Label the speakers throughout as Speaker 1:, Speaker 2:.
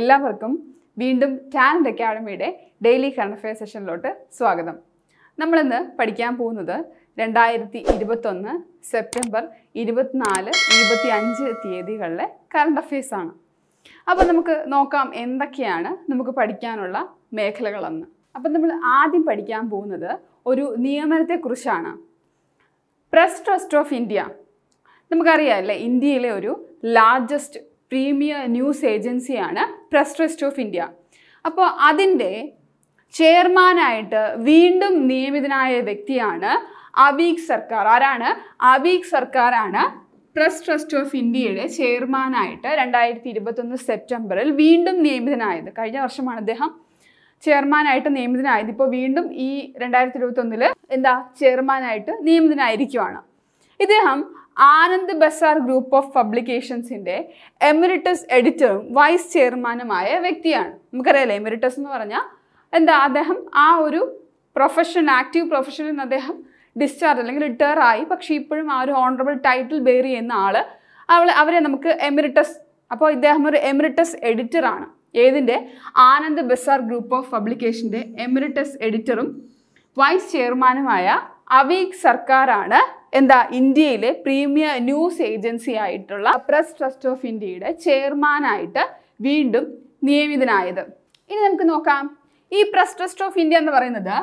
Speaker 1: എല്ലാവർക്കും വീണ്ടും ടാലൻറ്റ് അക്കാഡമിയുടെ ഡെയിലി കറണ്ട് അഫെയർ സെഷനിലോട്ട് സ്വാഗതം നമ്മളിന്ന് പഠിക്കാൻ പോകുന്നത് രണ്ടായിരത്തി ഇരുപത്തൊന്ന് സെപ്റ്റംബർ ഇരുപത്തിനാല് ഇരുപത്തി അഞ്ച് തീയതികളിലെ കറണ്ട് അഫെയർസാണ് അപ്പോൾ നമുക്ക് നോക്കാം എന്തൊക്കെയാണ് നമുക്ക് പഠിക്കാനുള്ള മേഖലകളെന്ന് അപ്പം നമ്മൾ ആദ്യം പഠിക്കാൻ പോകുന്നത് ഒരു നിയമനത്തെക്കുറിച്ചാണ് പ്രസ് ട്രസ്റ്റ് ഓഫ് ഇന്ത്യ നമുക്കറിയാമല്ലേ ഇന്ത്യയിലെ ഒരു ലാർജസ്റ്റ് പ്രീമിയർ ന്യൂസ് ഏജൻസിയാണ് പ്രസ് ട്രസ്റ്റ് ഓഫ് ഇന്ത്യ അപ്പോൾ അതിൻ്റെ ചെയർമാനായിട്ട് വീണ്ടും നിയമിതനായ വ്യക്തിയാണ് അബീഖ് സർക്കാർ ആരാണ് അബീഖ് സർക്കാരാണ് പ്രസ് ട്രസ്റ്റ് ഓഫ് ഇന്ത്യയുടെ ചെയർമാനായിട്ട് രണ്ടായിരത്തി ഇരുപത്തൊന്ന് സെപ്റ്റംബറിൽ വീണ്ടും നിയമിതനായത് കഴിഞ്ഞ വർഷമാണ് അദ്ദേഹം ചെയർമാനായിട്ട് നിയമിതനായത് ഇപ്പോൾ വീണ്ടും ഈ രണ്ടായിരത്തി ഇരുപത്തൊന്നിൽ എന്താ ചെയർമാനായിട്ട് നിയമിതനായിരിക്കുവാണ് ഇദ്ദേഹം ആനന്ദ് ബസാർ ഗ്രൂപ്പ് ഓഫ് പബ്ലിക്കേഷൻസിൻ്റെ എമിറിറ്റസ് എഡിറ്ററും വൈസ് ചെയർമാനുമായ വ്യക്തിയാണ് നമുക്കറിയാലോ എമിറിറ്റസ് എന്ന് പറഞ്ഞാൽ എന്താ അദ്ദേഹം ആ ഒരു പ്രൊഫഷൻ ആക്റ്റീവ് പ്രൊഫഷനിൽ നിന്ന് അദ്ദേഹം ഡിസ്ചാർജ് അല്ലെങ്കിൽ റിട്ടയർ ആയി പക്ഷേ ഇപ്പോഴും ആ ഒരു ഓണറബിൾ ടൈറ്റിൽ ബെയർ ചെയ്യുന്ന ആൾ അവൾ അവരെ നമുക്ക് എമിറിറ്റസ് അപ്പോൾ ഇദ്ദേഹം ഒരു എഡിറ്റർ എഡിറ്ററാണ് ഏതിൻ്റെ ആനന്ദ് ബസാർ ഗ്രൂപ്പ് ഓഫ് പബ്ലിക്കേഷൻ്റെ എമിറിറ്റസ് എഡിറ്ററും വൈസ് ചെയർമാനുമായ അവീക് സർക്കാരാണ് എന്താ ഇന്ത്യയിലെ പ്രീമിയർ ന്യൂസ് ഏജൻസി ആയിട്ടുള്ള പ്രസ് ട്രസ്റ്റ് ഓഫ് ഇന്ത്യയുടെ ചെയർമാനായിട്ട് വീണ്ടും നിയമിതനായത് ഇനി നമുക്ക് നോക്കാം ഈ പ്രസ് ട്രസ്റ്റ് ഓഫ് ഇന്ത്യ എന്ന് പറയുന്നത്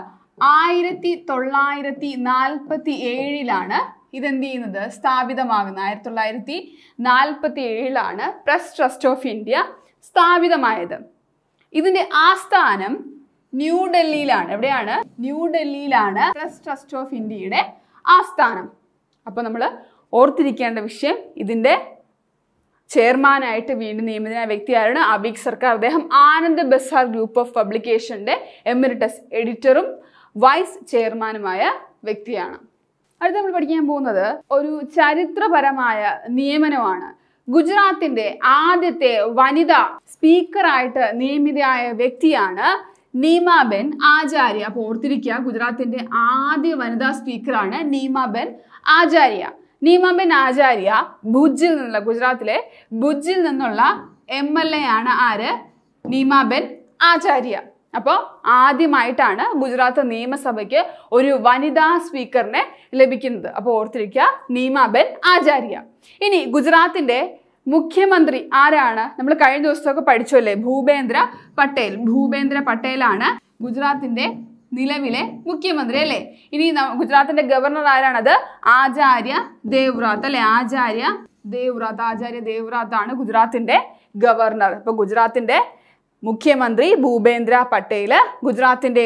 Speaker 1: ആയിരത്തി തൊള്ളായിരത്തി നാൽപ്പത്തി ഏഴിലാണ് ഇതെന്ത് ചെയ്യുന്നത് സ്ഥാപിതമാകുന്നത് ആയിരത്തി തൊള്ളായിരത്തി നാൽപ്പത്തി ഏഴിലാണ് പ്രസ് ട്രസ്റ്റ് ഓഫ് ഇന്ത്യ സ്ഥാപിതമായത് ഇതിൻ്റെ ആസ്ഥാനം ന്യൂഡൽഹിയിലാണ് എവിടെയാണ് ന്യൂഡൽഹിയിലാണ് പ്രസ് ട്രസ്റ്റ് ഓഫ് ഇന്ത്യയുടെ ആസ്ഥാനം അപ്പോൾ നമ്മൾ ഓർത്തിരിക്കേണ്ട വിഷയം ഇതിൻ്റെ ചെയർമാനായിട്ട് വീണ്ടും നിയമിതനായ വ്യക്തിയാരാണ് അവിക് സർക്കാർ അദ്ദേഹം ആനന്ദ് ബസാർ ഗ്രൂപ്പ് ഓഫ് പബ്ലിക്കേഷൻ്റെ എമിറിറ്റസ് എഡിറ്ററും വൈസ് ചെയർമാനുമായ വ്യക്തിയാണ് അടുത്ത നമ്മൾ പഠിക്കാൻ പോകുന്നത് ഒരു ചരിത്രപരമായ നിയമനമാണ് ഗുജറാത്തിന്റെ ആദ്യത്തെ വനിതാ സ്പീക്കറായിട്ട് നിയമിതയായ വ്യക്തിയാണ് നീമാബെൻ ആചാര്യ അപ്പോൾ ഓർത്തിരിക്കുക ഗുജറാത്തിന്റെ ആദ്യ വനിതാ സ്പീക്കറാണ് നീമാബെൻ ആചാര്യ നീമാബെൻ ആചാര്യ ഭുജിൽ നിന്നുള്ള ഗുജറാത്തിലെ ഭുജിൽ നിന്നുള്ള എം എൽ എ ആണ് ആര് നീമാബെൻ ആചാര്യ അപ്പോൾ ആദ്യമായിട്ടാണ് ഗുജറാത്ത് നിയമസഭയ്ക്ക് ഒരു വനിതാ സ്പീക്കറിനെ ലഭിക്കുന്നത് അപ്പോൾ ഓർത്തിരിക്കുക നീമാബെൻ ആചാര്യ ഇനി ഗുജറാത്തിന്റെ മുഖ്യമന്ത്രി ആരാണ് നമ്മൾ കഴിഞ്ഞ ദിവസമൊക്കെ പഠിച്ചല്ലേ ഭൂപേന്ദ്ര പട്ടേൽ ഭൂപേന്ദ്ര പട്ടേലാണ് ഗുജറാത്തിന്റെ നിലവിലെ മുഖ്യമന്ത്രി അല്ലേ ഇനി ഗുജറാത്തിന്റെ ഗവർണർ ആരാണത് ആചാര്യ ദേവ്രാത്ത് അല്ലെ ആചാര്യ ദേവ്രാത്ത് ആചാര്യ ദേവ്രാത്ത് ആണ് ഗുജറാത്തിന്റെ ഗവർണർ ഇപ്പൊ ഗുജറാത്തിന്റെ മുഖ്യമന്ത്രി ഭൂപേന്ദ്ര പട്ടേൽ ഗുജറാത്തിന്റെ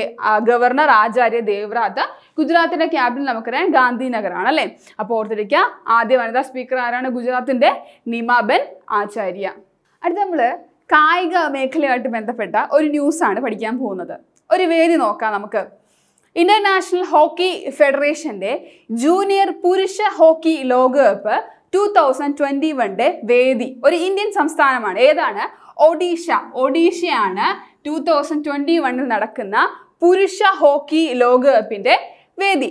Speaker 1: ഗവർണർ ആചാര്യ ദേവ്രാത്ത് ഗുജറാത്തിന്റെ ക്യാപിറ്റൽ നമുക്കറിയാം ഗാന്ധിനഗറാണ് അല്ലേ അപ്പോൾ ഓർത്തിരിക്കുക ആദ്യ വനിതാ സ്പീക്കർ ആരാണ് ഗുജറാത്തിന്റെ നിമാബൻ ആചാര്യ അടുത്ത നമ്മൾ കായിക മേഖലയുമായിട്ട് ബന്ധപ്പെട്ട ഒരു ന്യൂസാണ് പഠിക്കാൻ പോകുന്നത് ഒരു വേദി നോക്കാം നമുക്ക് ഇന്റർനാഷണൽ ഹോക്കി ഫെഡറേഷന്റെ ജൂനിയർ പുരുഷ ഹോക്കി ലോകകപ്പ് ടു തൗസൻഡ് ട്വന്റി വണ്ടെ വേദി ഒരു ഇന്ത്യൻ സംസ്ഥാനമാണ് ഏതാണ് ഒഡീഷ ഒഡീഷയാണ് ടു തൗസൻഡ് ട്വന്റി വണ്ണിൽ നടക്കുന്ന പുരുഷ ഹോക്കി ലോകകപ്പിന്റെ വേദി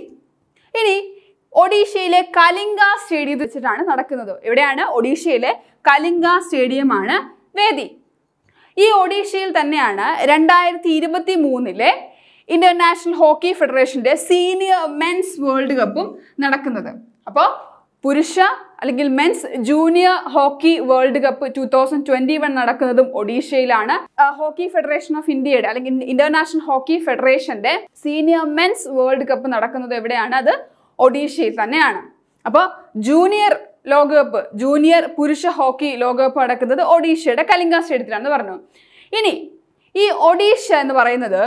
Speaker 1: ഇനി ഒഡീഷയിലെ കലിംഗ സ്റ്റേഡിയം വെച്ചിട്ടാണ് നടക്കുന്നത് എവിടെയാണ് ഒഡീഷയിലെ കലിംഗ സ്റ്റേഡിയമാണ് വേദി ഈ ഒഡീഷയിൽ തന്നെയാണ് രണ്ടായിരത്തി ഇരുപത്തി മൂന്നിലെ ഇന്റർനാഷണൽ ഹോക്കി ഫെഡറേഷന്റെ സീനിയർ മെൻസ് വേൾഡ് കപ്പും നടക്കുന്നത് അപ്പോൾ പുരുഷ അല്ലെങ്കിൽ men's junior hockey world cup two thousand twenty one നടക്കുന്നതും ഒഡീഷയിലാണ് ഹോക്കി ഫെഡറേഷൻ ഓഫ് ഇന്ത്യയുടെ അല്ലെങ്കിൽ ഇന്റർനാഷണൽ ഹോക്കി ഫെഡറേഷന്റെ സീനിയർ മെൻസ് വേൾഡ് കപ്പ് നടക്കുന്നത് എവിടെയാണ് അത് ഒഡീഷയിൽ തന്നെയാണ് അപ്പോൾ ജൂനിയർ ലോകകപ്പ് ജൂനിയർ പുരുഷ ഹോക്കി ലോകകപ്പ് നടക്കുന്നത് ഒഡീഷയുടെ കലിംഗ സ്റ്റേഡിയത്തിലാണെന്ന് പറഞ്ഞു ഇനി ഈ ഒഡീഷ എന്ന് പറയുന്നത്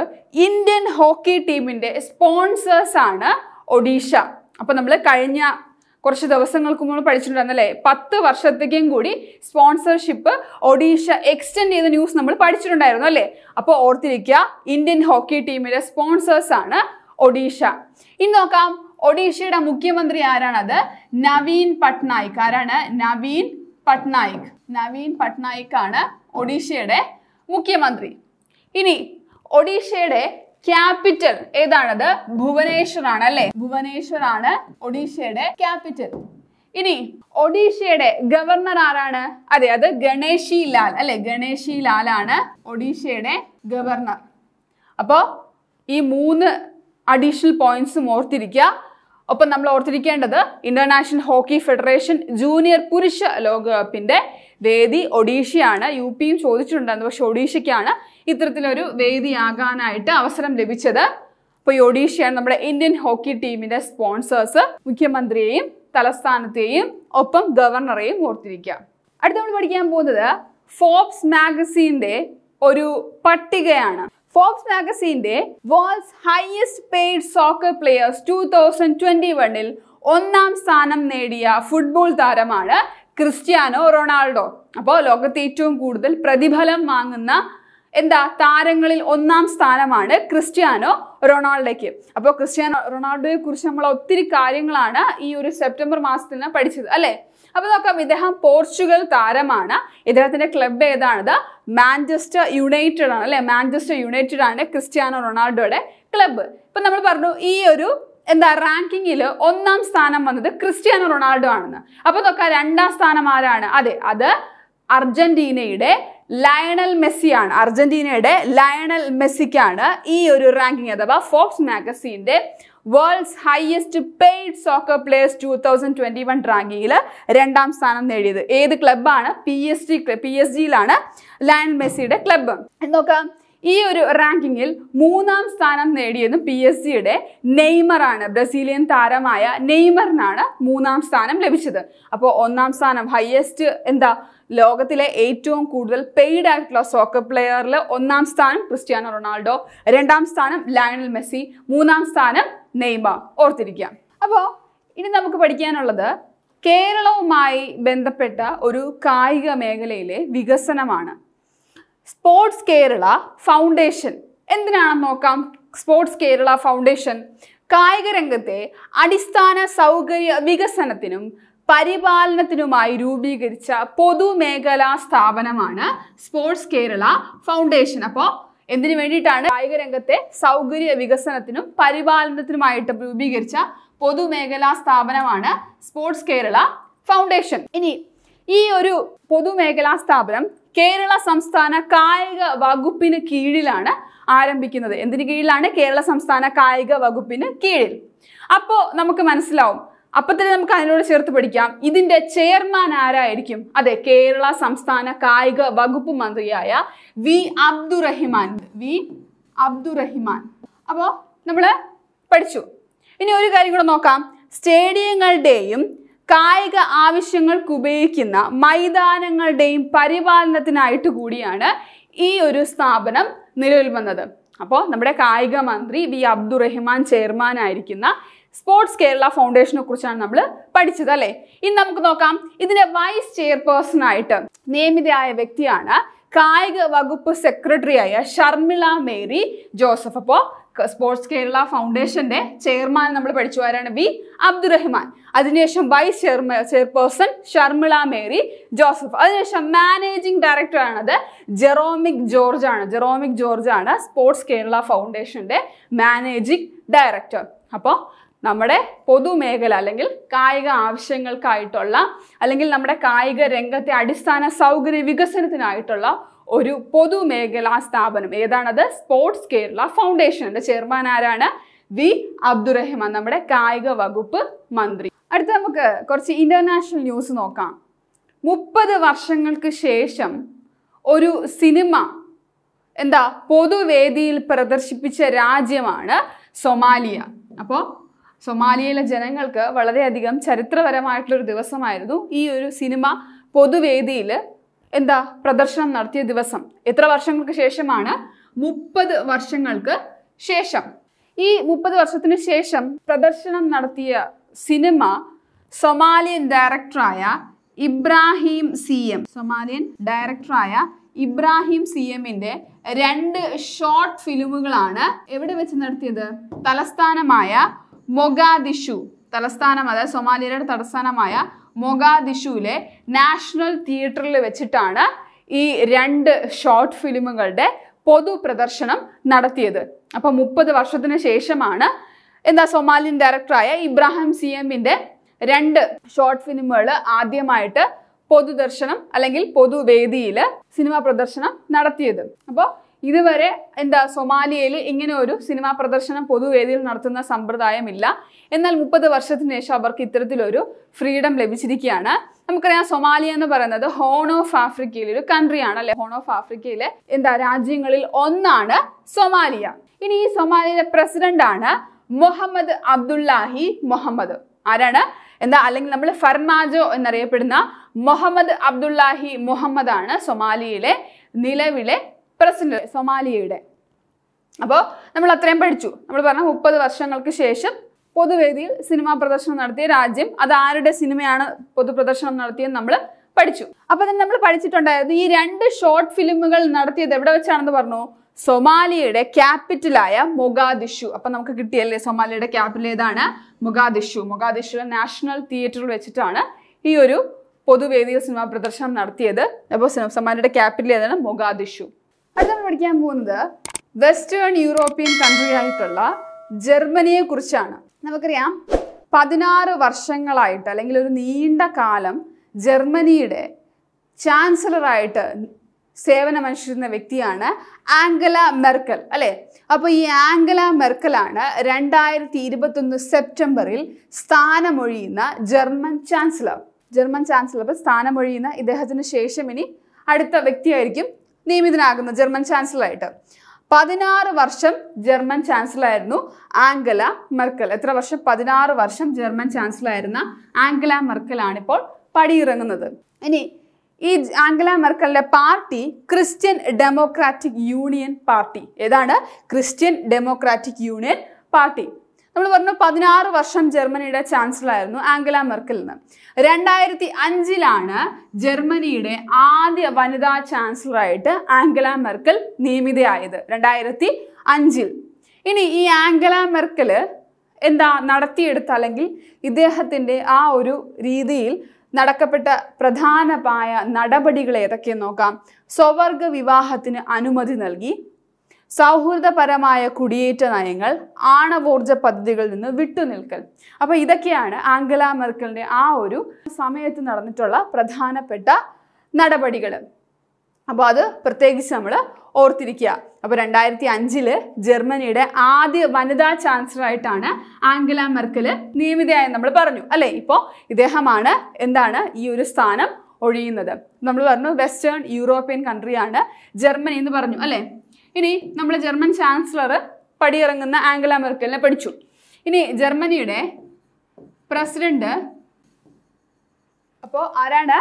Speaker 1: ഇന്ത്യൻ ഹോക്കി ടീമിന്റെ സ്പോൺസേഴ്സ് ആണ് ഒഡീഷ അപ്പോൾ നമ്മൾ കഴിഞ്ഞ കുറച്ച് ദിവസങ്ങൾക്ക് മുമ്പ് പഠിച്ചിട്ടുണ്ടായിരുന്നല്ലേ പത്ത് വർഷത്തേക്കും കൂടി സ്പോൺസർഷിപ്പ് ഒഡീഷ എക്സ്റ്റെൻഡ് ചെയ്ത ന്യൂസ് നമ്മൾ പഠിച്ചിട്ടുണ്ടായിരുന്നു അല്ലേ അപ്പോൾ ഓർത്തിരിക്കുക ഇന്ത്യൻ ഹോക്കി ടീമിലെ സ്പോൺസേഴ്സ് ആണ് ഒഡീഷ ഇനി നോക്കാം ഒഡീഷയുടെ മുഖ്യമന്ത്രി ആരാണത് നവീൻ പട്നായിക് ആരാണ് നവീൻ പട്നായിക് നവീൻ പട്നായിക് ആണ് ഒഡീഷയുടെ മുഖ്യമന്ത്രി ഇനി ഒഡീഷയുടെ ക്യാപിറ്റൽ ഏതാണത് ഭുവനേശ്വർ ആണ് അല്ലെ ഭുവനേശ്വർ ആണ് ഒഡീഷയുടെ ക്യാപിറ്റൽ ഇനി ഒഡീഷയുടെ ഗവർണർ ആരാണ് അതെ അത് ഗണേഷി ലാൽ അല്ലെ ഗണേഷി ലാൽ ആണ് ഒഡീഷയുടെ ഗവർണർ അപ്പോൾ ഈ മൂന്ന് അഡീഷണൽ പോയിന്റ്സും ഓർത്തിരിക്കുക ഒപ്പം നമ്മൾ ഓർത്തിരിക്കേണ്ടത് ഇന്റർനാഷണൽ ഹോക്കി ഫെഡറേഷൻ ജൂനിയർ പുരുഷ ലോകകപ്പിന്റെ വേദി ഒഡീഷയാണ് യു പിയും ചോദിച്ചിട്ടുണ്ടായിരുന്നു പക്ഷെ ഒഡീഷയ്ക്കാണ് ഇത്തരത്തിലൊരു വേദിയാകാനായിട്ട് അവസരം ലഭിച്ചത് അപ്പോൾ ഈ ഒഡീഷയാണ് നമ്മുടെ ഇന്ത്യൻ ഹോക്കി ടീമിന്റെ സ്പോൺസേഴ്സ് മുഖ്യമന്ത്രിയെയും തലസ്ഥാനത്തെയും ഒപ്പം ഗവർണറെയും ഓർത്തിരിക്കുക അടുത്ത നമ്മൾ പഠിക്കാൻ പോകുന്നത് ഫോബ്സ് മാഗസീൻ്റെ ഒരു പട്ടികയാണ് ഫോക്സ് മാഗസീന്റെ world's highest paid soccer players two thousand twenty വണ്ണിൽ ഒന്നാം സ്ഥാനം നേടിയ ഫുട്ബോൾ താരമാണ് ക്രിസ്ത്യാനോ റൊണാൾഡോ അപ്പോൾ ലോകത്തെ ഏറ്റവും കൂടുതൽ പ്രതിഫലം വാങ്ങുന്ന എന്താ താരങ്ങളിൽ ഒന്നാം സ്ഥാനമാണ് ക്രിസ്ത്യാനോ റൊണാൾഡോയ്ക്ക് അപ്പോൾ ക്രിസ്ത്യാനോ റൊണാൾഡോയെ കുറിച്ച് നമ്മൾ ഒത്തിരി കാര്യങ്ങളാണ് ഈ ഒരു സെപ്റ്റംബർ മാസത്തിൽ നിന്ന് പഠിച്ചത് അല്ലേ അപ്പൊ നോക്കാം ഇദ്ദേഹം പോർച്ചുഗൽ താരമാണ് ഇദ്ദേഹത്തിന്റെ ക്ലബ് ഏതാണത് മാഞ്ചസ്റ്റർ യുണൈറ്റഡ് ആണ് അല്ലെ മാഞ്ചസ്റ്റർ യുണൈറ്റഡ് ആണ് ക്രിസ്ത്യാനോ റൊണാൾഡോയുടെ ക്ലബ്ബ് ഇപ്പൊ നമ്മൾ പറഞ്ഞു ഈ ഒരു എന്താ റാങ്കിങ്ങിൽ ഒന്നാം സ്ഥാനം വന്നത് ക്രിസ്ത്യാനോ റൊണാൾഡോ ആണെന്ന് അപ്പൊ നോക്കാം രണ്ടാം സ്ഥാനം ആരാണ് അതെ അത് അർജന്റീനയുടെ ലയണൽ മെസ്സിയാണ് അർജന്റീനയുടെ ലയണൽ മെസ്സിക്കാണ് ഈ ഒരു റാങ്കിങ് അഥവാ ഫോക്സ് മാഗസീൻ്റെ world's highest paid soccer players two thousand twenty one റാങ്കിങ്ങിൽ രണ്ടാം സ്ഥാനം നേടിയത് ഏത് ക്ലബ്ബാണ് P S G P S ജിയിലാണ് ലയൺ മെസ്സിയുടെ ക്ലബ്ബ് നോക്കാം ഈ ഒരു റാങ്കിങ്ങിൽ മൂന്നാം സ്ഥാനം നേടിയത് പി എസ് സിയുടെ നെയ്മറാണ് ബ്രസീലിയൻ താരമായ നെയ്മറിനാണ് മൂന്നാം സ്ഥാനം ലഭിച്ചത് അപ്പോൾ ഒന്നാം സ്ഥാനം ഹയസ്റ്റ് എന്താ ലോകത്തിലെ ഏറ്റവും കൂടുതൽ പെയ്ഡ് ആയിട്ടുള്ള സോക്കർ പ്ലെയറിൽ ഒന്നാം സ്ഥാനം ക്രിസ്ത്യാനോ റൊണാൾഡോ രണ്ടാം സ്ഥാനം ലയണൽ മെസ്സി മൂന്നാം സ്ഥാനം നെയ്മർ ഓർത്തിരിക്കുക അപ്പോൾ ഇനി നമുക്ക് പഠിക്കാനുള്ളത് കേരളവുമായി ബന്ധപ്പെട്ട ഒരു കായിക മേഖലയിലെ വികസനമാണ് സ്പോർട്സ് കേരള ഫൗണ്ടേഷൻ എന്തിനാണെന്ന് നോക്കാം സ്പോർട്സ് കേരള ഫൗണ്ടേഷൻ കായിക രംഗത്തെ അടിസ്ഥാന സൗകര്യ വികസനത്തിനും പരിപാലനത്തിനുമായി രൂപീകരിച്ച പൊതുമേഖലാ സ്ഥാപനമാണ് സ്പോർട്സ് കേരള ഫൗണ്ടേഷൻ അപ്പോൾ എന്തിനു വേണ്ടിയിട്ടാണ് കായിക രംഗത്തെ സൗകര്യ വികസനത്തിനും പരിപാലനത്തിനുമായിട്ട് രൂപീകരിച്ച പൊതുമേഖലാ സ്ഥാപനമാണ് സ്പോർട്സ് കേരള ഫൗണ്ടേഷൻ ഇനി ഈ ഒരു പൊതുമേഖലാ സ്ഥാപനം കേരള സംസ്ഥാന കായിക വകുപ്പിന് കീഴിലാണ് ആരംഭിക്കുന്നത് എന്തിനു കീഴിലാണ് കേരള സംസ്ഥാന കായിക വകുപ്പിന് കീഴിൽ അപ്പോൾ നമുക്ക് മനസ്സിലാവും അപ്പൊ തന്നെ നമുക്ക് അതിനോട് ചേർത്ത് പഠിക്കാം ഇതിന്റെ ചെയർമാൻ ആരായിരിക്കും അതെ കേരള സംസ്ഥാന കായിക വകുപ്പ് മന്ത്രിയായ വി അബ്ദുറഹിമാൻ വി അബ്ദുറഹിമാൻ അപ്പോൾ നമ്മൾ പഠിച്ചു ഇനി ഒരു കാര്യം കൂടെ നോക്കാം സ്റ്റേഡിയങ്ങളുടെയും കായിക ആവശ്യങ്ങൾക്ക് ഉപയോഗിക്കുന്ന മൈതാനങ്ങളുടെയും പരിപാലനത്തിനായിട്ട് കൂടിയാണ് ഈ ഒരു സ്ഥാപനം നിലവിൽ വന്നത് അപ്പോൾ നമ്മുടെ കായിക മന്ത്രി വി അബ്ദുറഹിമാൻ ചെയർമാനായിരിക്കുന്ന സ്പോർട്സ് കേരള ഫൗണ്ടേഷനെ കുറിച്ചാണ് നമ്മൾ പഠിച്ചത് അല്ലേ ഇനി നമുക്ക് നോക്കാം ഇതിന്റെ വൈസ് ചെയർപേഴ്സൺ ആയിട്ട് നിയമിതയായ വ്യക്തിയാണ് കായിക വകുപ്പ് സെക്രട്ടറിയായ ഷർമിള മേരി ജോസഫ് അപ്പോൾ സ്പോർട്സ് കേരള ഫൗണ്ടേഷന്റെ ചെയർമാൻ നമ്മൾ പഠിച്ചു ആരാണ് വി അബ്ദുറഹ്മാൻ അതിനുശേഷം vice chairman chairperson Sharmila Mary Joseph അതിനുശേഷം മാനേജിംഗ് ഡയറക്ടർ ആണത് ജെറോമിക് ജോർജ് ആണ് ജെറോമിക് ജോർജ് ആണ് സ്പോർട്സ് കേരള ഫൗണ്ടേഷന്റെ മാനേജിംഗ് ഡയറക്ടർ അപ്പോൾ നമ്മുടെ പൊതുമേഖല അല്ലെങ്കിൽ കായിക ആവശ്യങ്ങൾക്കായിട്ടുള്ള അല്ലെങ്കിൽ നമ്മുടെ കായിക രംഗത്തെ അടിസ്ഥാന സൗകര്യ വികസനത്തിനായിട്ടുള്ള ഒരു പൊതുമേഖലാ സ്ഥാപനം ഏതാണത് സ്പോർട്സ് കേരള ഫൗണ്ടേഷന്റെ ചെയർമാൻ ആരാണ് വി അബ്ദുറഹിമാൻ നമ്മുടെ കായിക വകുപ്പ് മന്ത്രി അടുത്ത് നമുക്ക് കുറച്ച് ഇന്റർനാഷണൽ ന്യൂസ് നോക്കാം മുപ്പത് വർഷങ്ങൾക്ക് ശേഷം ഒരു സിനിമ എന്താ പൊതുവേദിയിൽ പ്രദർശിപ്പിച്ച രാജ്യമാണ് സൊമാലിയ അപ്പോൾ സൊമാലിയയിലെ ജനങ്ങൾക്ക് വളരെയധികം ചരിത്രപരമായിട്ടുള്ളൊരു ദിവസമായിരുന്നു ഈ ഒരു സിനിമ പൊതുവേദിയിൽ എന്താ പ്രദർശനം നടത്തിയ ദിവസം എത്ര വർഷങ്ങൾക്ക് ശേഷമാണ് മുപ്പത് വർഷങ്ങൾക്ക് ശേഷം ഈ മുപ്പത് വർഷത്തിന് ശേഷം പ്രദർശനം നടത്തിയ സിനിമ സൊമാലിയൻ ഡയറക്ടറായ ഇബ്രാഹിം സി എം സൊമാലിയൻ ഡയറക്ടറായ ഇബ്രാഹിം സി എമ്മിന്റെ രണ്ട് ഷോർട്ട് ഫിലിമുകളാണ് എവിടെ വെച്ച് നടത്തിയത് തലസ്ഥാനമായ മൊഗാദിഷു തലസ്ഥാനം അതായത് സൊമാലിയയുടെ തലസ്ഥാനമായ മൊഗാദിഷുവിലെ നാഷണൽ തിയേറ്ററിൽ വെച്ചിട്ടാണ് ഈ രണ്ട് ഷോർട്ട് ഫിലിമുകളുടെ പൊതു പ്രദർശനം നടത്തിയത് അപ്പോൾ മുപ്പത് വർഷത്തിന് ശേഷമാണ് എന്താ സൊമാലിയൻ ഡയറക്ടറായ ഇബ്രാഹിം സി എമ്മിൻ്റെ രണ്ട് ഷോർട്ട് ഫിലിമുകൾ ആദ്യമായിട്ട് പൊതുദർശനം അല്ലെങ്കിൽ പൊതുവേദിയിൽ സിനിമാ പ്രദർശനം നടത്തിയത് അപ്പോൾ ഇതുവരെ എന്താ സൊമാലിയയിൽ ഇങ്ങനെ ഒരു സിനിമാ പ്രദർശനം പൊതുവേദിയിൽ നടത്തുന്ന സമ്പ്രദായമില്ല എന്നാൽ മുപ്പത് വർഷത്തിന് ശേഷം അവർക്ക് ഇത്തരത്തിലൊരു ഫ്രീഡം ലഭിച്ചിരിക്കുകയാണ് നമുക്കറിയാം സൊമാലിയ എന്ന് പറയുന്നത് ഹോൺ ഓഫ് ആഫ്രിക്കയിലെ ഒരു കൺട്രിയാണ് അല്ലെ ഹോൺ ഓഫ് ആഫ്രിക്കയിലെ എന്താ രാജ്യങ്ങളിൽ ഒന്നാണ് സൊമാലിയ ഇനി ഈ സൊമാലിയയിലെ പ്രസിഡന്റാണ് മുഹമ്മദ് അബ്ദുല്ലാഹി മുഹമ്മദ് ആരാണ് എന്താ അല്ലെങ്കിൽ നമ്മൾ ഫർമാജോ എന്നറിയപ്പെടുന്ന മുഹമ്മദ് അബ്ദുല്ലാഹി മുഹമ്മദാണ് സൊമാലിയയിലെ നിലവിലെ പ്രസിഡന്റ് സൊമാലിയയുടെ അപ്പോൾ നമ്മൾ അത്രയും പഠിച്ചു നമ്മൾ പറഞ്ഞ മുപ്പത് വർഷങ്ങൾക്ക് ശേഷം പൊതുവേദിയിൽ സിനിമാ പ്രദർശനം നടത്തിയ രാജ്യം അത് ആരുടെ സിനിമയാണ് പൊതുപ്രദർശനം നടത്തിയെന്ന് നമ്മൾ പഠിച്ചു അപ്പോൾ തന്നെ നമ്മൾ പഠിച്ചിട്ടുണ്ടായിരുന്നു ഈ രണ്ട് ഷോർട്ട് ഫിലിമുകൾ നടത്തിയത് എവിടെ വെച്ചാണെന്ന് പറഞ്ഞു സൊമാലിയയുടെ ക്യാപിറ്റലായ മൊഗാദിഷു അപ്പൊ നമുക്ക് കിട്ടിയല്ലേ സൊമാലിയുടെ ക്യാപിറ്റൽ ഏതാണ് മൊഗാദിഷു മൊഗാദിഷു നാഷണൽ തിയേറ്ററിൽ വെച്ചിട്ടാണ് ഈ ഒരു പൊതുവേദിയിൽ സിനിമാ പ്രദർശനം നടത്തിയത് അപ്പോൾ സൊമാലിയുടെ ക്യാപിറ്റൽ ഏതാണ് മൊഗാദിഷു അത് നമ്മൾ പഠിക്കാൻ പോകുന്നത് വെസ്റ്റേൺ യൂറോപ്യൻ കൺട്രി ആയിട്ടുള്ള ജർമ്മനിയെ കുറിച്ചാണ് നമുക്കറിയാം പതിനാറ് വർഷങ്ങളായിട്ട് അല്ലെങ്കിൽ ഒരു നീണ്ട കാലം ജർമ്മനിയുടെ ചാൻസലറായിട്ട് സേവനമനുഷ്ഠിക്കുന്ന വ്യക്തിയാണ് ആംഗല മെർക്കൽ അല്ലേ അപ്പോൾ ഈ ആംഗല മെർക്കലാണ് രണ്ടായിരത്തി ഇരുപത്തൊന്ന് സെപ്റ്റംബറിൽ സ്ഥാനമൊഴിയുന്ന ജർമ്മൻ ചാൻസലർ ജർമ്മൻ ചാൻസലർ സ്ഥാനമൊഴിയുന്ന ഇദ്ദേഹത്തിന് ശേഷം ഇനി അടുത്ത വ്യക്തിയായിരിക്കും നിയമിതനാകുന്നത് ജർമ്മൻ ചാൻസലറായിട്ട് പതിനാറ് വർഷം ജർമ്മൻ ചാൻസലറായിരുന്നു ആംഗല മെർക്കൽ എത്ര വർഷം പതിനാറ് വർഷം ജർമ്മൻ ചാൻസലറായിരുന്ന ആംഗല മെർക്കലാണ് ഇപ്പോൾ പടിയിറങ്ങുന്നത് ഇനി ഈ ആംഗല മെർക്കലിന്റെ party Christian Democratic Union party ഏതാണ് ക്രിസ്ത്യൻ ഡെമോക്രാറ്റിക് യൂണിയൻ പാർട്ടി നമ്മൾ പറഞ്ഞു പതിനാറ് വർഷം ജർമ്മനിയുടെ ചാൻസലറായിരുന്നു ആംഗല മെർക്കൽ എന്ന് രണ്ടായിരത്തി അഞ്ചിലാണ് ജർമ്മനിയുടെ ആദ്യ വനിതാ ചാൻസലറായിട്ട് ആംഗല മെർക്കൽ നിയമിതയായത് രണ്ടായിരത്തി അഞ്ചിൽ ഇനി ഈ ആംഗല മെർക്കൽ എന്താ നടത്തിയെടുത്ത അല്ലെങ്കിൽ ഇദ്ദേഹത്തിൻ്റെ ആ ഒരു രീതിയിൽ നടക്കപ്പെട്ട പ്രധാനമായ നടപടികൾ ഏതൊക്കെയെന്ന് നോക്കാം സ്വവർഗ വിവാഹത്തിന് അനുമതി നൽകി സൗഹൃദപരമായ കുടിയേറ്റ നയങ്ങൾ ആണവോർജ പദ്ധതികളിൽ നിന്ന് വിട്ടുനിൽക്കൽ അപ്പോൾ ഇതൊക്കെയാണ് ആംഗല മെർക്കലിന്റെ ആ ഒരു സമയത്ത് നടന്നിട്ടുള്ള പ്രധാനപ്പെട്ട നടപടികൾ അപ്പോൾ അത് പ്രത്യേകിച്ച് നമ്മൾ ഓർത്തിരിക്കുക അപ്പോൾ രണ്ടായിരത്തി അഞ്ചില് ജർമ്മനിയുടെ ആദ്യ വനിതാ ചാൻസലറായിട്ടാണ് ആംഗല മെർക്കല് നിയമിതയായി നമ്മൾ പറഞ്ഞു അല്ലേ ഇപ്പോ ഇദ്ദേഹമാണ് എന്താണ് ഈ ഒരു സ്ഥാനം ഒഴിയുന്നത് നമ്മൾ പറഞ്ഞു വെസ്റ്റേൺ യൂറോപ്യൻ കൺട്രിയാണ് ജർമ്മനി എന്ന് പറഞ്ഞു അല്ലേ ഇനി നമ്മൾ ജർമ്മൻ ചാൻസലർ പടിയിറങ്ങുന്ന ആംഗല മെർക്കലിനെ പഠിച്ചു ഇനി ജർമ്മനിയുടെ പ്രസിഡന്റ് അപ്പോൾ ആരാണ്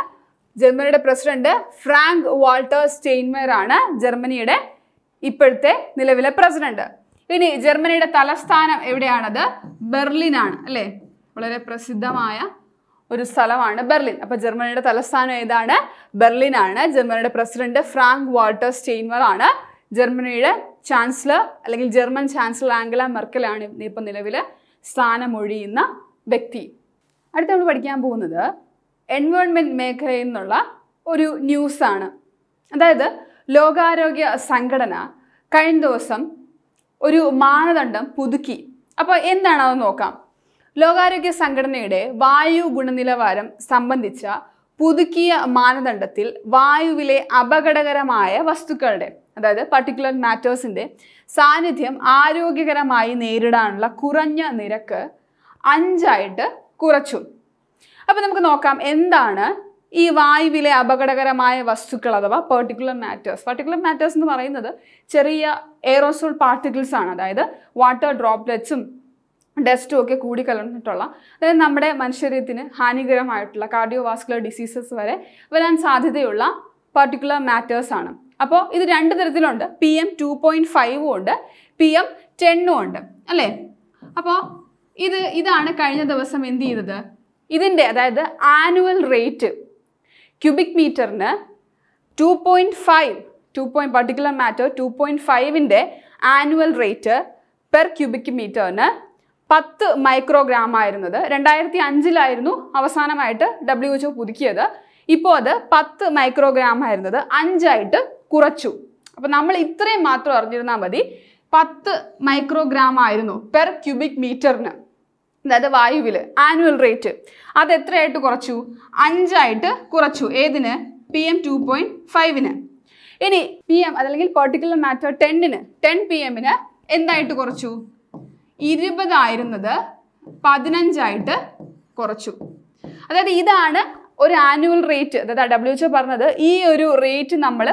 Speaker 1: ജർമ്മനിയുടെ പ്രസിഡന്റ് ഫ്രാങ്ക് വാൾട്ടർ സ്റ്റെയിൻമേർ ആണ് ജർമ്മനിയുടെ ഇപ്പോഴത്തെ നിലവിലെ പ്രസിഡന്റ് ഇനി ജർമ്മനിയുടെ തലസ്ഥാനം എവിടെയാണത് ബെർലിനാണ് അല്ലേ വളരെ പ്രസിദ്ധമായ ഒരു സ്ഥലമാണ് ബെർലിൻ അപ്പോൾ ജർമ്മനിയുടെ തലസ്ഥാനം ഏതാണ് ബെർലിനാണ് ജർമ്മനിയുടെ പ്രസിഡന്റ് ഫ്രാങ്ക് വാൾട്ടർ സ്റ്റെയിൻമർ ആണ് ജർമ്മനിയുടെ ചാൻസലർ അല്ലെങ്കിൽ ജർമ്മൻ ചാൻസലർ ആംഗല മെർക്കലാണ് ഇപ്പം നിലവിൽ സ്ഥാനമൊഴിയുന്ന വ്യക്തി അടുത്ത നമ്മൾ പഠിക്കാൻ പോകുന്നത് എൻവയോൺമെൻറ്റ് മേഖലയിൽ നിന്നുള്ള ഒരു ന്യൂസാണ് അതായത് ലോകാരോഗ്യ സംഘടന കഴിഞ്ഞ ദിവസം ഒരു മാനദണ്ഡം പുതുക്കി അപ്പോൾ എന്താണ് അത് നോക്കാം ലോകാരോഗ്യ സംഘടനയുടെ വായു ഗുണനിലവാരം സംബന്ധിച്ച പുതുക്കിയ മാനദണ്ഡത്തിൽ വായുവിലെ അപകടകരമായ വസ്തുക്കളുടെ അതായത് പർട്ടിക്കുലർ മാറ്റേഴ്സിൻ്റെ സാന്നിധ്യം ആരോഗ്യകരമായി നേരിടാനുള്ള കുറഞ്ഞ നിരക്ക് അഞ്ചായിട്ട് കുറച്ചു അപ്പോൾ നമുക്ക് നോക്കാം എന്താണ് ഈ വായുവിലെ അപകടകരമായ വസ്തുക്കൾ അഥവാ പെർട്ടിക്കുലർ മാറ്റേഴ്സ് പെർട്ടിക്കുലർ മാറ്റേഴ്സ് എന്ന് പറയുന്നത് ചെറിയ എയറോസോൾ പാർട്ടിക്കിൾസ് ആണ് അതായത് വാട്ടർ ഡ്രോപ്ലെറ്റ്സും ഡസ്റ്റും ഒക്കെ കൂടിക്കലർന്നിട്ടുള്ള അതായത് നമ്മുടെ മനുഷ്യരീരത്തിന് ഹാനികരമായിട്ടുള്ള കാർഡിയോവാസ്കുലർ ഡിസീസസ് വരെ വരാൻ സാധ്യതയുള്ള പർട്ടിക്കുലർ മാറ്റേഴ്സാണ് അപ്പോൾ ഇത് രണ്ട് തരത്തിലുണ്ട് പി എം ടു പോയിൻറ്റ് ഫൈവും ഉണ്ട് പി എം ടെന്നും ഉണ്ട് അല്ലേ അപ്പോൾ ഇത് ഇതാണ് കഴിഞ്ഞ ദിവസം എന്ത് ചെയ്തത് ഇതിൻ്റെ അതായത് ആനുവൽ റേറ്റ് ക്യൂബിക് മീറ്ററിന് two point five two point particular matter two point ഫൈവിൻ്റെ ആനുവൽ റേറ്റ് പെർ ക്യൂബിക് മീറ്ററിന് പത്ത് മൈക്രോഗ്രാം ആയിരുന്നത് രണ്ടായിരത്തി അഞ്ചിലായിരുന്നു അവസാനമായിട്ട് ഡബ്ല്യു എച്ച് പുതുക്കിയത് ഇപ്പോൾ അത് പത്ത് മൈക്രോഗ്രാം ആയിരുന്നത് അഞ്ചായിട്ട് കുറച്ചു അപ്പം നമ്മൾ ഇത്രയും മാത്രം അറിഞ്ഞിരുന്നാൽ മതി പത്ത് മൈക്രോഗ്രാം ആയിരുന്നു പെർ ക്യൂബിക് മീറ്ററിന് അതായത് വായുവിൽ ആനുവൽ റേറ്റ് അത് എത്രയായിട്ട് കുറച്ചു അഞ്ചായിട്ട് കുറച്ചു ഏതിന് പി എം ടു പോയിന്റ് ഫൈവിന് ഇനി പി എം അതല്ലെങ്കിൽ പെർട്ടിക്കുലർ മാറ്റർ ടെന്നിന് ടെൻ പി എമ്മിന് എന്തായിട്ട് കുറച്ചു ഇരുപതായിരുന്നത് പതിനഞ്ചായിട്ട് കുറച്ചു അതായത് ഇതാണ് ഒരു ആനുവൽ റേറ്റ് അതായത് ഡബ്ല്യു എച്ച് പറഞ്ഞത് ഈ ഒരു റേറ്റ് നമ്മൾ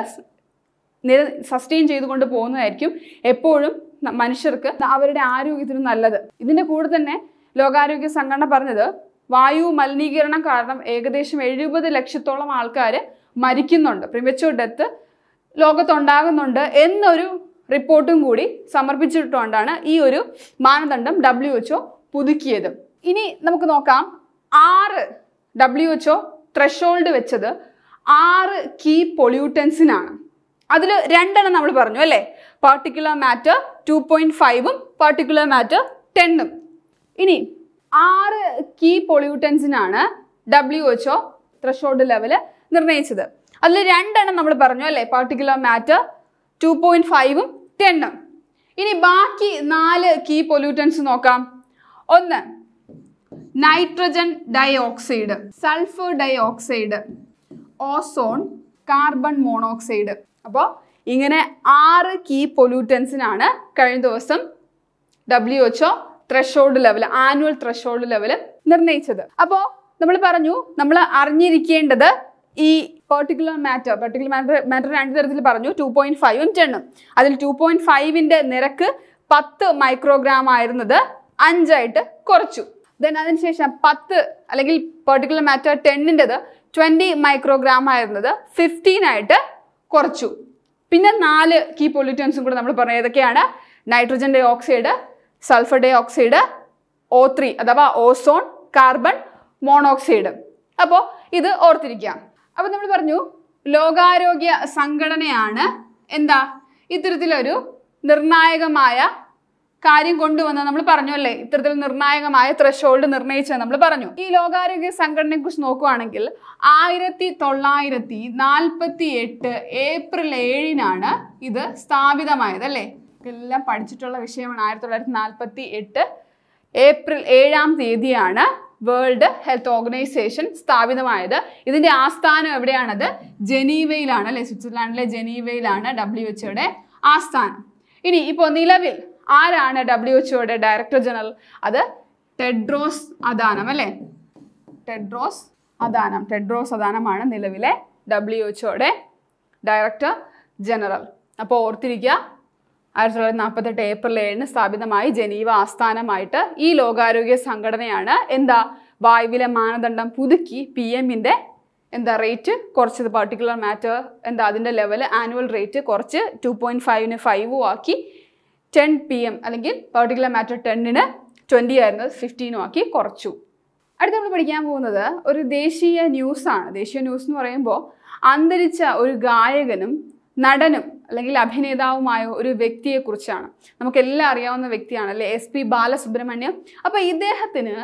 Speaker 1: നിര സസ്റ്റെയിൻ ചെയ്തുകൊണ്ട് പോകുന്നതായിരിക്കും എപ്പോഴും മനുഷ്യർക്ക് അവരുടെ ആരോഗ്യത്തിന് നല്ലത് ഇതിൻ്റെ കൂടെ തന്നെ ലോകാരോഗ്യ സംഘടന പറഞ്ഞത് വായു മലിനീകരണം കാരണം ഏകദേശം എഴുപത് ലക്ഷത്തോളം ആൾക്കാർ മരിക്കുന്നുണ്ട് പ്രിമച്ചുവർ ഡെത്ത് ലോകത്തുണ്ടാകുന്നുണ്ട് എന്നൊരു റിപ്പോർട്ടും കൂടി സമർപ്പിച്ചിട്ടുകൊണ്ടാണ് ഈ ഒരു മാനദണ്ഡം ഡബ്ല്യു എച്ച്ഒ പുതുക്കിയത് ഇനി നമുക്ക് നോക്കാം ആറ് ഡബ്ല്യു എച്ച്ഒ ത്രഷോൾഡ് വെച്ചത് ആറ് കീ പൊള്യൂട്ടൻസിനാണ് അതിൽ രണ്ടെണ്ണം നമ്മൾ പറഞ്ഞു അല്ലേ പാർട്ടിക്കുലർ മാറ്റർ ടു പോയിൻറ്റ് ഫൈവും പാർട്ടിക്കുലർ മാറ്റർ ടെന്നും ഇനി ആറ് കീ പൊള്യൂട്ടൻസിനാണ് ഡബ്ല്യു എച്ച്ഒ ത്രഷോൾഡ് ലെവൽ നിർണയിച്ചത് അതിൽ രണ്ടെണ്ണം നമ്മൾ പറഞ്ഞു അല്ലേ പാർട്ടിക്കുലർ മാറ്റർ ടു പോയിൻറ്റ് ഫൈവും ടെണ്ണും ഇനി ബാക്കി നാല് കീ പൊല്യൂട്ടൻസ് നോക്കാം ഒന്ന് nitrogen dioxide sulphur dioxide ozone carbon monoxide അപ്പോൾ ഇങ്ങനെ ആറ് കീ പൊല്യൂട്ടൻസിനാണ് കഴിഞ്ഞ ദിവസം W H O threshold level annual threshold level നിർണ്ണയിച്ചത് അപ്പോൾ നമ്മൾ പറഞ്ഞു നമ്മൾ അറിഞ്ഞിരിക്കേണ്ടത് ഈ particular matter particular matter matter രണ്ട് തരത്തിൽ പറഞ്ഞു ടു പോയിന്റ് ഫൈവും ടെണ്ണും അതിൽ ടു പോയിന്റ് ഫൈവിന്റെ നിരക്ക് പത്ത് മൈക്രോഗ്രാം ആയിരുന്നത് അഞ്ചായിട്ട് കുറച്ചു ദെൻ അതിനുശേഷം പത്ത് അല്ലെങ്കിൽ പെർട്ടിക്കുലർ മാറ്റർ ടെണ്ണിൻ്റെത് ട്വൻറ്റി മൈക്രോഗ്രാം ആയിരുന്നത് ഫിഫ്റ്റീൻ ആയിട്ട് കുറച്ചു പിന്നെ നാല് കീ പൊല്യൂട്ടൻസും കൂടെ നമ്മൾ പറഞ്ഞു ഏതൊക്കെയാണ് nitrogen dioxide sulphur dioxide O three അഥവാ ഓസോൺ കാർബൺ മോണോക്സൈഡ് അപ്പോൾ ഇത് ഓർത്തിരിക്കാം അപ്പൊ നമ്മൾ പറഞ്ഞു ലോകാരോഗ്യ സംഘടനയാണ് എന്താ ഇത്തരത്തിലൊരു നിർണായകമായ കാര്യം കൊണ്ടുവന്ന നമ്മൾ പറഞ്ഞു അല്ലേ ഇത്തരത്തിൽ നിർണായകമായ ത്രഷോൾഡ് നിർണ്ണയിച്ചത് നമ്മൾ പറഞ്ഞു ഈ ലോകാരോഗ്യ സംഘടനയെ കുറിച്ച് നോക്കുവാണെങ്കിൽ ആയിരത്തി തൊള്ളായിരത്തി നാൽപ്പത്തി എട്ട് ഏപ്രിൽ ഏഴിനാണ് ഇത് സ്ഥാപിതമായത് അല്ലേ എല്ലാം പഠിച്ചിട്ടുള്ള വിഷയമാണ് ആയിരത്തി തൊള്ളായിരത്തി നാൽപ്പത്തി എട്ട് ഏപ്രിൽ ഏഴാം തീയതിയാണ് വേൾഡ് ഹെൽത്ത് ഓർഗനൈസേഷൻ സ്ഥാപിതമായത് ഇതിന്റെ ആസ്ഥാനം എവിടെയാണത് ജനീവയിലാണ് അല്ലെ സ്വിറ്റ്സർലാൻഡിലെ ജനീവയിലാണ് ഡബ്ല്യു എച്ച്ഒയുടെ ആസ്ഥാനം ഇനി ഇപ്പോൾ നിലവിൽ ആരാണ് ഡബ്ല്യു എച്ച്ഒയുടെ ഡയറക്ടർ ജനറൽ അത് ടെഡ്രോസ് അദാനം അല്ലേ ടെഡ്രോസ് അദാനം ടെഡ്രോസ് അദാനമാണ് നിലവിലെ ഡബ്ല്യു എച്ച്ഒയുടെ ഡയറക്ടർ ജനറൽ അപ്പോൾ ഓർത്തിരിക്കുക ആയിരത്തി തൊള്ളായിരത്തി നാൽപ്പത്തെട്ട് ഏപ്രിൽ ഏഴിന് സ്ഥാപിതമായി ജനീവ ആസ്ഥാനമായിട്ട് ഈ ലോകാരോഗ്യ സംഘടനയാണ് എന്താ വായുവിലെ മാനദണ്ഡം പുതുക്കി പി എമ്മിൻ്റെ എന്താ റേറ്റ് കുറച്ചത് പർട്ടിക്കുലർ മാറ്റർ എന്താ അതിൻ്റെ ലെവൽ ആനുവൽ റേറ്റ് കുറച്ച് ടു പോയിൻറ്റ് ഫൈവിന് ഫൈവും ആക്കി ടെൻ പി എം അല്ലെങ്കിൽ പർട്ടിക്കുലർ മാറ്റർ ടെന്നിന് ട്വൻറ്റി ആയിരുന്നത് ഫിഫ്റ്റീനും ആക്കി കുറച്ചു അടുത്ത നമ്മൾ പഠിക്കാൻ പോകുന്നത് ഒരു ദേശീയ ന്യൂസാണ് ദേശീയ ന്യൂസ് എന്ന് പറയുമ്പോൾ അന്തരിച്ച ഒരു ഗായകനും നടനും അല്ലെങ്കിൽ അഭിനേതാവുമായ ഒരു വ്യക്തിയെക്കുറിച്ചാണ് നമുക്കെല്ലാം അറിയാവുന്ന വ്യക്തിയാണ് അല്ലെ എസ് പി ബാലസുബ്രഹ്മണ്യം അപ്പോൾ ഇദ്ദേഹത്തിന്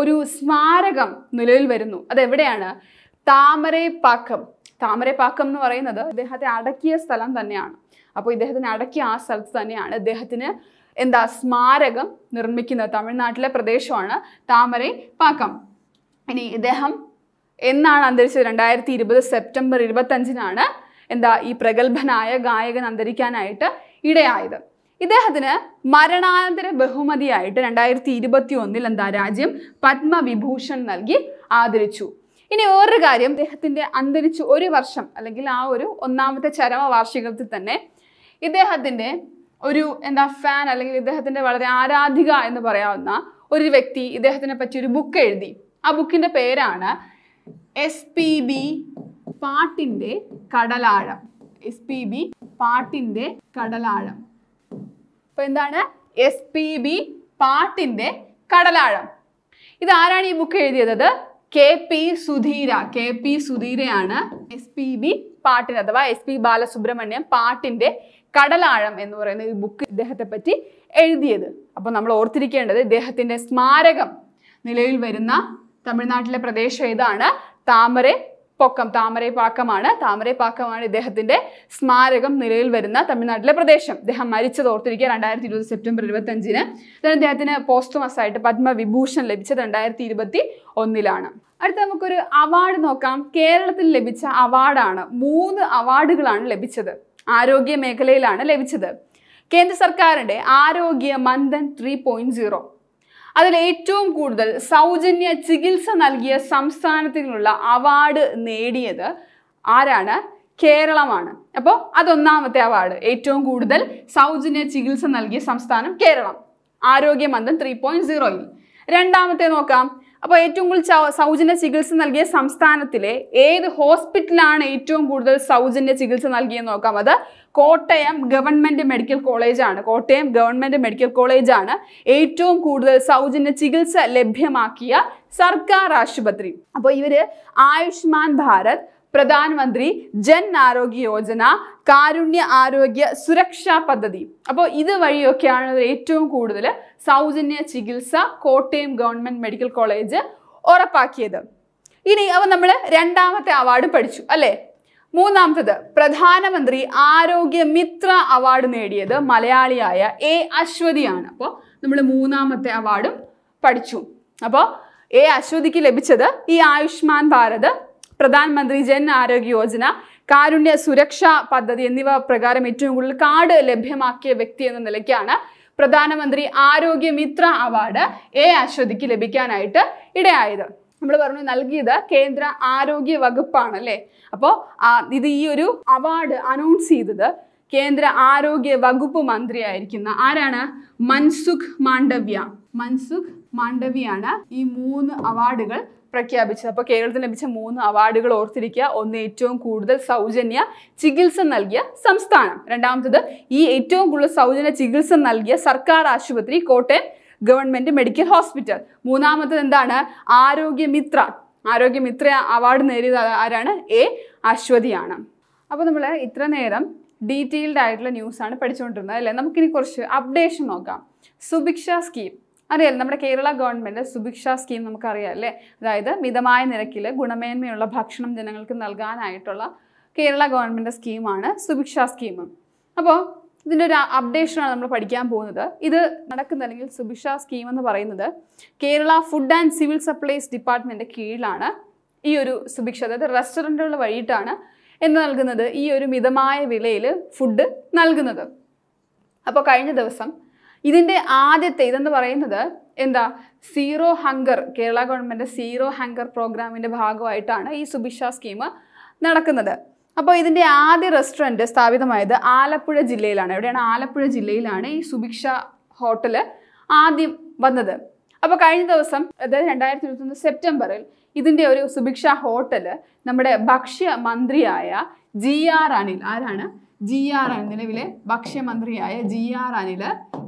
Speaker 1: ഒരു സ്മാരകം നിലവിൽ വരുന്നു അതെവിടെയാണ് താമരപ്പാക്കം താമരപ്പാക്കം എന്ന് പറയുന്നത് ഇദ്ദേഹത്തെ അടക്കിയ സ്ഥലം തന്നെയാണ് അപ്പോൾ ഇദ്ദേഹത്തിന് അടക്കിയ ആ സ്ഥലത്ത് തന്നെയാണ് ഇദ്ദേഹത്തിന് എന്താ സ്മാരകം നിർമ്മിക്കുന്നത് തമിഴ്നാട്ടിലെ പ്രദേശമാണ് താമരൈ പാക്കം ഇനി ഇദ്ദേഹം എന്നാണ് അന്തരിച്ചത് രണ്ടായിരത്തി ഇരുപത് സെപ്റ്റംബർ ഇരുപത്തഞ്ചിനാണ് എന്താ ഈ പ്രഗത്ഭനായ ഗായകൻ അന്തരിക്കാനായിട്ട് ഇടയായത് ഇദ്ദേഹത്തിന് മരണാനന്തര ബഹുമതിയായിട്ട് രണ്ടായിരത്തി ഇരുപത്തി ഒന്നിൽ എന്താ രാജ്യം പത്മവിഭൂഷൺ നൽകി ആദരിച്ചു ഇനി വേറൊരു കാര്യം അദ്ദേഹത്തിൻ്റെ അന്തരിച്ച് ഒരു വർഷം അല്ലെങ്കിൽ ആ ഒരു ഒന്നാമത്തെ ചരമ വാർഷികത്തിൽ തന്നെ ഇദ്ദേഹത്തിൻ്റെ ഒരു എന്താ ഫാൻ അല്ലെങ്കിൽ ഇദ്ദേഹത്തിൻ്റെ വളരെ ആരാധിക എന്ന് പറയാവുന്ന ഒരു വ്യക്തി ഇദ്ദേഹത്തിനെ പറ്റി ഒരു ബുക്ക് എഴുതി ആ ബുക്കിൻ്റെ പേരാണ് എസ് പി ബി പാട്ടിൻ്റെ കടലാഴം എസ് പി ബി പാട്ടിൻ്റെ കടലാഴം അപ്പോൾ എന്താണ് എസ് പി ബി പാട്ടിൻ്റെ കടലാഴം ഇതാരാണ് ഈ ബുക്ക് എഴുതിയത് K P Sudheera K P സുധീരയാണ് എസ് പി ബി പാട്ടിന് അഥവാ എസ് പി ബാലസുബ്രഹ്മണ്യം പാട്ടിൻ്റെ കടലാഴം എന്ന് പറയുന്ന ഈ ബുക്ക് ഇദ്ദേഹത്തെ പറ്റി എഴുതിയത് അപ്പോൾ നമ്മൾ ഓർത്തിരിക്കേണ്ടത് ഇദ്ദേഹത്തിൻ്റെ സ്മാരകം നിലവിൽ വരുന്ന തമിഴ്നാട്ടിലെ പ്രദേശം ഏതാണ് താമരെ പൊക്കം താമരപാക്കമാണ് താമരപാക്കമാണ് ഇദ്ദേഹത്തിന്റെ സ്മാരകം നിലയിൽ വരുന്ന തമിഴ്നാട്ടിലെ പ്രദേശം ഇദ്ദേഹം മരിച്ചത് ഓർത്തിരിക്കുക രണ്ടായിരത്തി ഇരുപത് സെപ്റ്റംബർ ഇരുപത്തഞ്ചിന് അദ്ദേഹത്തിന് പോസ്റ്റ്മസായിട്ട് പത്മവിഭൂഷൺ ലഭിച്ചത് രണ്ടായിരത്തി ഇരുപത്തി ഒന്നിലാണ് അടുത്ത നമുക്കൊരു അവാർഡ് നോക്കാം കേരളത്തിൽ ലഭിച്ച അവാർഡാണ് മൂന്ന് അവാർഡുകളാണ് ലഭിച്ചത് ആരോഗ്യ മേഖലയിലാണ് ലഭിച്ചത് കേന്ദ്ര സർക്കാരിന്റെ ആരോഗ്യ മന്ദൻ ത്രീ പോയിന്റ് സീറോ അതിൽ ഏറ്റവും കൂടുതൽ സൗജന്യ ചികിത്സ നൽകിയ സംസ്ഥാനത്തിനുള്ള അവാർഡ് നേടിയത് ആരാണ് കേരളമാണ് അപ്പോൾ അതൊന്നാമത്തെ അവാർഡ് ഏറ്റവും കൂടുതൽ സൗജന്യ ചികിത്സ നൽകിയ സംസ്ഥാനം കേരളം ആരോഗ്യമന്ദം ത്രീ പോയിന്റ് സീറോയിൽ രണ്ടാമത്തെ നോക്കാം അപ്പോൾ ഏറ്റവും കൂടുതൽ സൗജന്യ ചികിത്സ നൽകിയ സംസ്ഥാനത്തിലെ ഏത് ഹോസ്പിറ്റലാണ് ഏറ്റവും കൂടുതൽ സൗജന്യ ചികിത്സ നൽകിയെന്ന് നോക്കാം അത് കോട്ടയം ഗവൺമെൻറ് മെഡിക്കൽ കോളേജാണ് കോട്ടയം ഗവൺമെൻറ് മെഡിക്കൽ കോളേജാണ് ഏറ്റവും കൂടുതൽ സൗജന്യ ചികിത്സ ലഭ്യമാക്കിയ സർക്കാർ ആശുപത്രി അപ്പോൾ ഇവർ ആയുഷ്മാൻ ഭാരത് പ്രധാനമന്ത്രി ജൻ ആരോഗ്യ യോജന കാരുണ്യ ആരോഗ്യ സുരക്ഷാ പദ്ധതി അപ്പോൾ ഇത് വഴിയൊക്കെയാണ് ഏറ്റവും കൂടുതൽ സൗജന്യ ചികിത്സ കോട്ടയം ഗവൺമെൻറ് മെഡിക്കൽ കോളേജ് ഉറപ്പാക്കിയത് ഇനി അവ നമ്മൾ രണ്ടാമത്തെ അവാർഡ് പഠിച്ചു അല്ലേ മൂന്നാമത്തത് പ്രധാനമന്ത്രി ആരോഗ്യ മിത്ര അവാർഡ് നേടിയത് മലയാളിയായ എ അശ്വതിയാണ് അപ്പോൾ നമ്മൾ മൂന്നാമത്തെ അവാർഡും പഠിച്ചു അപ്പോൾ എ അശ്വതിക്ക് ലഭിച്ചത് ഈ ആയുഷ്മാൻ ഭാരത് പ്രധാനമന്ത്രി ജൻ ആരോഗ്യ യോജന കാരുണ്യ സുരക്ഷാ പദ്ധതി എന്നിവ പ്രകാരം ഏറ്റവും കൂടുതൽ കാർഡ് ലഭ്യമാക്കിയ വ്യക്തി എന്ന നിലയ്ക്കാണ് പ്രധാനമന്ത്രി ആരോഗ്യ മിത്ര അവാർഡ് എ അശ്വതിക്ക് ലഭിക്കാനായിട്ട് ഇടയായത് നമ്മൾ പറഞ്ഞു നൽകിയത് കേന്ദ്ര ആരോഗ്യ വകുപ്പാണ് അല്ലേ അപ്പോൾ ഇത് ഈ ഒരു അവാർഡ് അനൗൺസ് ചെയ്തത് കേന്ദ്ര ആരോഗ്യ വകുപ്പ് മന്ത്രിയായിരിക്കുന്ന ആരാണ് മൻസുഖ് മാണ്ഡവ്യ മൻസുഖ് മാണ്ഡവ്യാണ് ഈ മൂന്ന് അവാർഡുകൾ പ്രഖ്യാപിച്ചത് അപ്പോൾ കേരളത്തിന് ലഭിച്ച മൂന്ന് അവാർഡുകൾ ഓർത്തിരിക്കുക ഒന്ന് ഏറ്റവും കൂടുതൽ സൗജന്യ ചികിത്സ നൽകിയ സംസ്ഥാനം രണ്ടാമത്തത് ഈ ഏറ്റവും കൂടുതൽ സൗജന്യ ചികിത്സ നൽകിയ സർക്കാർ ആശുപത്രി കോട്ടയം ഗവൺമെൻറ് മെഡിക്കൽ ഹോസ്പിറ്റൽ മൂന്നാമത്തത് എന്താണ് ആരോഗ്യമിത്ര ആരോഗ്യമിത്ര അവാർഡ് നേടിയത് ആരാണ് എ അശ്വതിയാണ് അപ്പോൾ നമ്മൾ ഇത്ര നേരം ഡീറ്റെയിൽഡ് ആയിട്ടുള്ള ന്യൂസാണ് പഠിച്ചുകൊണ്ടിരുന്നത് അല്ലേ നമുക്കിനി കുറച്ച് അപ്ഡേഷൻ നോക്കാം സുഭിക്ഷ സ്കീം അറിയാലോ നമ്മുടെ കേരള ഗവൺമെൻറ് സുഭിക്ഷ സ്കീം നമുക്കറിയാം അല്ലേ അതായത് മിതമായ നിരക്കിൽ ഗുണമേന്മയുള്ള ഭക്ഷണം ജനങ്ങൾക്ക് നൽകാനായിട്ടുള്ള കേരള ഗവൺമെൻറ് സ്കീമാണ് സുഭിക്ഷ സ്കീം അപ്പോൾ ഇതിൻ്റെ ഒരു അപ്ഡേഷനാണ് നമ്മൾ പഠിക്കാൻ പോകുന്നത് ഇത് അല്ലെങ്കിൽ സുഭിക്ഷ സ്കീം എന്ന് പറയുന്നത് Kerala food and civil supplies department കീഴിലാണ് ഈ ഒരു സുഭിക്ഷ അതായത് റെസ്റ്റോറൻറ്റുകൾ വഴിയിട്ടാണ് എന്ന് നൽകുന്നത് ഈ ഒരു മിതമായ വിലയിൽ ഫുഡ് നൽകുന്നത് അപ്പോൾ കഴിഞ്ഞ ദിവസം ഇതിൻ്റെ ആദ്യത്തെ ഇതെന്ന് പറയുന്നത് എന്താ zero hunger Kerala government zero hunger പ്രോഗ്രാമിൻ്റെ ഭാഗമായിട്ടാണ് ഈ സുഭിക്ഷ സ്കീം നടക്കുന്നത് അപ്പോൾ ഇതിൻ്റെ ആദ്യ റെസ്റ്റോറൻറ്റ് സ്ഥാപിതമായത് ആലപ്പുഴ ജില്ലയിലാണ് എവിടെയാണ് ആലപ്പുഴ ജില്ലയിലാണ് ഈ സുഭിക്ഷ ഹോട്ടൽ ആദ്യം വന്നത് അപ്പോൾ കഴിഞ്ഞ ദിവസം അതായത് രണ്ടായിരത്തി ഇരുപത്തൊന്ന് സെപ്റ്റംബറിൽ ഇതിൻ്റെ ഒരു സുഭിക്ഷ ഹോട്ടൽ നമ്മുടെ ഭക്ഷ്യ മന്ത്രിയായ ജി ആർ അനിൽ ആരാണ് ജി ആർ ആൻ നിലവിലെ ഭക്ഷ്യമന്ത്രിയായ ജി ആർ അനിൽ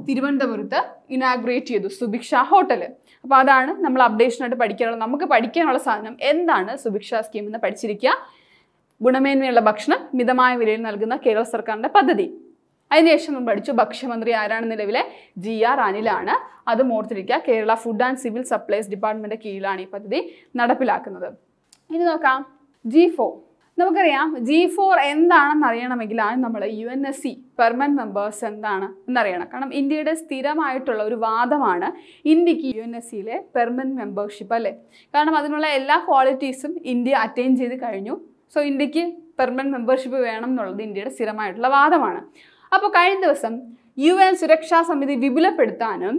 Speaker 1: തിരുവനന്തപുരത്ത് ഇനാഗ്രേറ്റ് ചെയ്തു സുഭിക്ഷ ഹോട്ടൽ അപ്പോൾ അതാണ് നമ്മൾ അപ്ഡേഷനായിട്ട് പഠിക്കാനുള്ള നമുക്ക് പഠിക്കാനുള്ള സാധനം എന്താണ് സുഭിക്ഷ സ്കീം എന്ന് പഠിച്ചിരിക്കുക ഗുണമേന്മയുള്ള ഭക്ഷണം മിതമായ വിലയിൽ നൽകുന്ന കേരള സർക്കാരിൻ്റെ പദ്ധതി അതിനുശേഷം നമ്മൾ പഠിച്ചു ഭക്ഷ്യമന്ത്രി ആരാണ് നിലവിലെ ജി ആർ അനിലാണ് അത് ഓർത്തിരിക്കുക Kerala food and civil supplies department കീഴിലാണ് ഈ പദ്ധതി നടപ്പിലാക്കുന്നത് ഇനി നോക്കാം ജി ഫോർ നമുക്കറിയാം ജി ഫോർ എന്താണെന്ന് അറിയണമെങ്കിൽ ആദ്യം നമ്മൾ U N S C permanent members എന്താണ് എന്നറിയണം കാരണം ഇന്ത്യയുടെ സ്ഥിരമായിട്ടുള്ള ഒരു വാദമാണ് ഇന്ത്യക്ക് യു എൻ എസ് സിയിലെ പെർമനന്റ് മെമ്പർഷിപ്പ് അല്ലേ കാരണം അതിനുള്ള എല്ലാ ക്വാളിറ്റീസും ഇന്ത്യ അറ്റൈൻ ചെയ്ത് കഴിഞ്ഞു സോ ഇന്ത്യക്ക് പെർമനന്റ് മെമ്പർഷിപ്പ് വേണം എന്നുള്ളത് ഇന്ത്യയുടെ സ്ഥിരമായിട്ടുള്ള വാദമാണ് അപ്പോൾ കഴിഞ്ഞ ദിവസം യു എൻ സുരക്ഷാ സമിതി വിപുലപ്പെടുത്താനും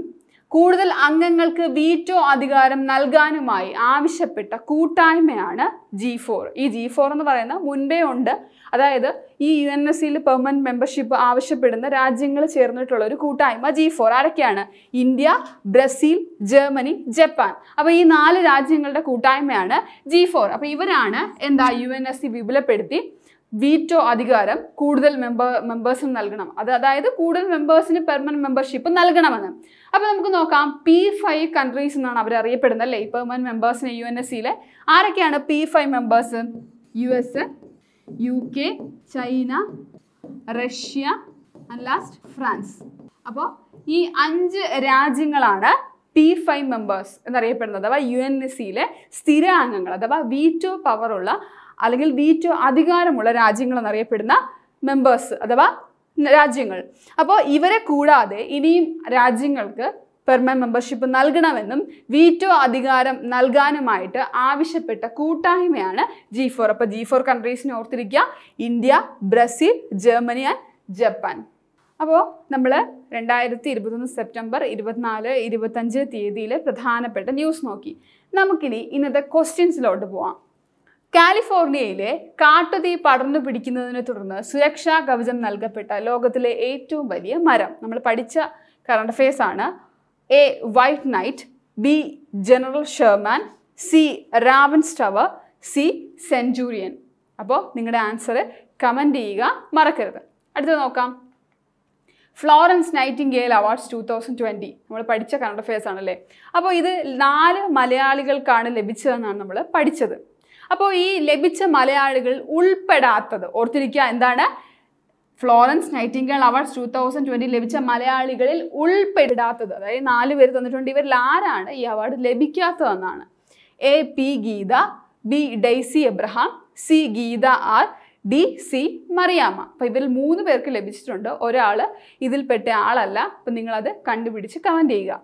Speaker 1: കൂടുതൽ അംഗങ്ങൾക്ക് വീറ്റോ അധികാരം നൽകാനുമായി ആവശ്യപ്പെട്ട കൂട്ടായ്മയാണ് ജി ഫോർ ഈ ജി ഫോർ എന്ന് പറയുന്ന മുൻപേ ഉണ്ട് അതായത് ഈ യു എൻ എസ് സിയിൽ പെർമനന്റ് മെമ്പർഷിപ്പ് ആവശ്യപ്പെടുന്ന രാജ്യങ്ങൾ ചേർന്നിട്ടുള്ള ഒരു കൂട്ടായ്മ ജി ഫോർ ആരൊക്കെയാണ് ഇന്ത്യ ബ്രസീൽ ജർമ്മനി ജപ്പാൻ അപ്പോൾ ഈ നാല് രാജ്യങ്ങളുടെ കൂട്ടായ്മയാണ് ജി ഫോർ അപ്പോൾ ഇവരാണ് എന്താ യു എൻ എസ് സി വിപുലപ്പെടുത്തി വീറ്റോ അധികാരം കൂടുതൽ മെമ്പർ മെമ്പേഴ്സിന് നൽകണം അത് അതായത് കൂടുതൽ മെമ്പേഴ്സിന് പെർമനന്റ് മെമ്പർഷിപ്പ് നൽകണമെന്ന് അപ്പോൾ നമുക്ക് നോക്കാം പി ഫൈവ് കൺട്രീസ് എന്നാണ് അവർ അറിയപ്പെടുന്നത് അല്ലേ ഈ പെർമനന്റ് മെമ്പേഴ്സിന് യു എൻ എസ് സിയിലെ ആരൊക്കെയാണ് P five members U S U K China Russia and last France അപ്പോൾ ഈ അഞ്ച് രാജ്യങ്ങളാണ് പി ഫൈവ് മെമ്പേഴ്സ് എന്നറിയപ്പെടുന്നത് അഥവാ യു എൻ എസ് സിയിലെ സ്ഥിര അംഗങ്ങൾ അഥവാ വീറ്റോ പവറുള്ള അല്ലെങ്കിൽ വീറ്റോ അധികാരമുള്ള എന്നറിയപ്പെടുന്ന മെമ്പേഴ്സ് അഥവാ രാജ്യങ്ങൾ അപ്പോൾ ഇവരെ കൂടാതെ ഇനിയും രാജ്യങ്ങൾക്ക് പെർമനന്റ് മെമ്പർഷിപ്പ് നൽകണമെന്നും വീറ്റോ അധികാരം നൽകാനുമായിട്ട് ആവശ്യപ്പെട്ട കൂട്ടായ്മയാണ് ജി ഫോർ അപ്പോൾ ജി ഫോർ കൺട്രീസിനെ ഓർത്തിരിക്കുക India Brazil Germany and Japan അപ്പോൾ നമ്മൾ രണ്ടായിരത്തി ഇരുപത്തൊന്ന് സെപ്റ്റംബർ ഇരുപത്തിനാല് ഇരുപത്തഞ്ച് തീയതിയിൽ പ്രധാനപ്പെട്ട ന്യൂസ് നോക്കി നമുക്കിനി ഇന്നത്തെ ക്വസ്റ്റ്യൻസിലോട്ട് പോവാം കാലിഫോർണിയയിലെ കാട്ടുതീ പടർന്നു പിടിക്കുന്നതിനെ തുടർന്ന് സുരക്ഷാ കവചം നൽകപ്പെട്ട ലോകത്തിലെ ഏറ്റവും വലിയ മരം നമ്മൾ പഠിച്ച കറണ്ട് അഫയേഴ്സ് ആണ് A White Knight B General Sherman C Ravens Tower C Centurion അപ്പോൾ നിങ്ങളുടെ ആൻസർ കമൻ്റ് ചെയ്യുക മറക്കരുത് അടുത്തത് നോക്കാം Florence Nightingale awards two thousand twenty നമ്മൾ പഠിച്ച കറണ്ട് അഫയേഴ്സ് ആണല്ലേ അപ്പോൾ ഇത് നാല് മലയാളികൾക്കാണ് ലഭിച്ചതെന്നാണ് നമ്മൾ പഠിച്ചത് അപ്പോൾ ഈ ലഭിച്ച മലയാളികൾ ഉൾപ്പെടാത്തത് ഓർത്തിരിക്കുക എന്താണ് Florence Nightingale awards two thousand twenty ലഭിച്ച മലയാളികളിൽ ഉൾപ്പെടാത്തത് അതായത് നാല് പേര് തന്നിട്ടുണ്ട് ഇവരിൽ ആരാണ് ഈ അവാർഡ് ലഭിക്കാത്തതെന്നാണ് A P Geetha B Daisy Abraham C Geetha R D C Mariyamma അപ്പോൾ ഇവരിൽ മൂന്ന് പേർക്ക് ലഭിച്ചിട്ടുണ്ട് ഒരാൾ ഇതിൽപ്പെട്ട ആളല്ല അപ്പം നിങ്ങളത് കണ്ടുപിടിച്ച് കമൻറ്റ് ചെയ്യുക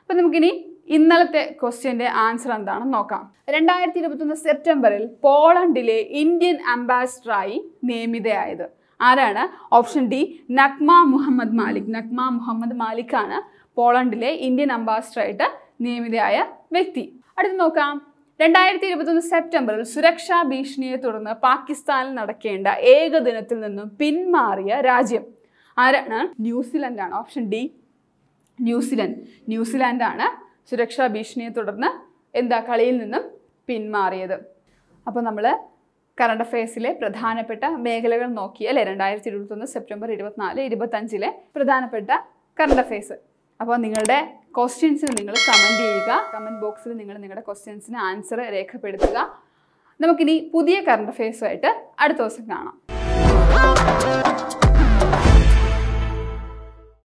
Speaker 1: അപ്പം നമുക്കിനി ഇന്നലത്തെ ക്വസ്റ്റ്യൻ്റെ ആൻസർ എന്താണെന്ന് നോക്കാം രണ്ടായിരത്തി ഇരുപത്തൊന്ന് സെപ്റ്റംബറിൽ പോളണ്ടിലെ ഇന്ത്യൻ അംബാസിഡറായി നിയമിതയായത് ആരാണ് ഓപ്ഷൻ ഡി നഗ്മ മുഹമ്മദ് മാലിക് നഗ്മ മുഹമ്മദ് മാലിക്കാണ് പോളണ്ടിലെ ഇന്ത്യൻ അംബാസിഡറായിട്ട് നിയമിതയായ വ്യക്തി അടുത്ത് നോക്കാം രണ്ടായിരത്തി ഇരുപത്തൊന്ന് സെപ്റ്റംബറിൽ സുരക്ഷാ ഭീഷണിയെ തുടർന്ന് പാകിസ്ഥാനിൽ നടക്കേണ്ട ഏകദിനത്തിൽ നിന്നും പിന്മാറിയ രാജ്യം ആരാണ് ന്യൂസിലൻഡാണ് ഓപ്ഷൻ ഡി ന്യൂസിലൻഡ് ന്യൂസിലാൻഡാണ് സുരക്ഷാ ഭീഷണിയെ തുടർന്ന് എന്താ കളിയിൽ നിന്നും പിന്മാറിയത് അപ്പോൾ നമ്മൾ കറണ്ട് അഫയേഴ്സിലെ പ്രധാനപ്പെട്ട മേഖലകൾ നോക്കി അല്ലേ രണ്ടായിരത്തി ഇരുപത്തൊന്ന് സെപ്റ്റംബർ ഇരുപത്തിനാല് ഇരുപത്തഞ്ചിലെ പ്രധാനപ്പെട്ട കറണ്ട് അഫയേഴ്സ് അപ്പോൾ നിങ്ങളുടെ ക്വസ്റ്റ്യൻസിൽ നിങ്ങൾ കമൻറ്റ് ചെയ്യുക കമൻറ്റ് ബോക്സിൽ നിങ്ങൾ നിങ്ങളുടെ ക്വസ്റ്റ്യൻസിന് ആൻസർ രേഖപ്പെടുത്തുക നമുക്കിനി പുതിയ കറണ്ട് അഫയേഴ്സുമായിട്ട് അടുത്ത ദിവസം കാണാം